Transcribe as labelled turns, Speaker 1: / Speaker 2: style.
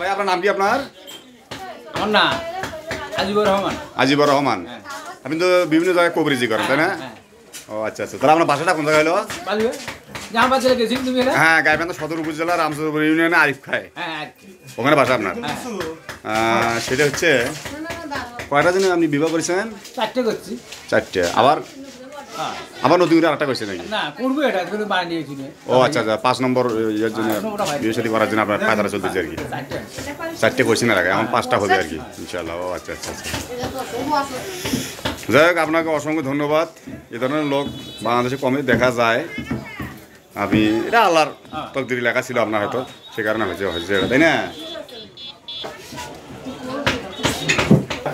Speaker 1: ভাই আপনার নাম কি আপনার আমার
Speaker 2: রহমান আপনি তো বিভিন্ন জায়গায় কবরিজি করেন তাই না হ্যাঁ, হ্যাঁ, ও আচ্ছা আচ্ছা তাহলে আপনার বাসাটা কোন জায়গায় হলো হ্যাঁ
Speaker 1: গাইবান্ধা সদর উপজেলার রামচন্দ্রপুর ইউনিয়নে আরিফ খায় হ্যাঁ,
Speaker 2: ওখানে বাসা আপনার সেটা হচ্ছে কয়টা দিনে আপনি বিবাহ করেছেন চারটে করছি চারটে আবার আবার নতুন করে আরেকটা কইছে নাকি
Speaker 3: না করবো এটা করে বানিয়ে দিনে ও আচ্ছা আচ্ছা
Speaker 2: পাঁচ নম্বর ইয়ের জন্য বিয়ে শাদী করার জন্য আপনার পায়তারা চলতেছে আর কি
Speaker 3: চারটে কইছে না লাগে এখন পাঁচটা হবে আর কি
Speaker 2: ইনশাআল্লাহ ও আচ্ছা, আচ্ছা আচ্ছা যাই হোক আপনাকে অসংখ্য ধন্যবাদ এ ধরনের লোক বাংলাদেশে কমে দেখা যায় আমি এটা আল্লাহর হ্যাঁ। তকদিরি লেখা ছিল আপনার হয়তো সে কারণে হয়েছে হয়েছে তাই না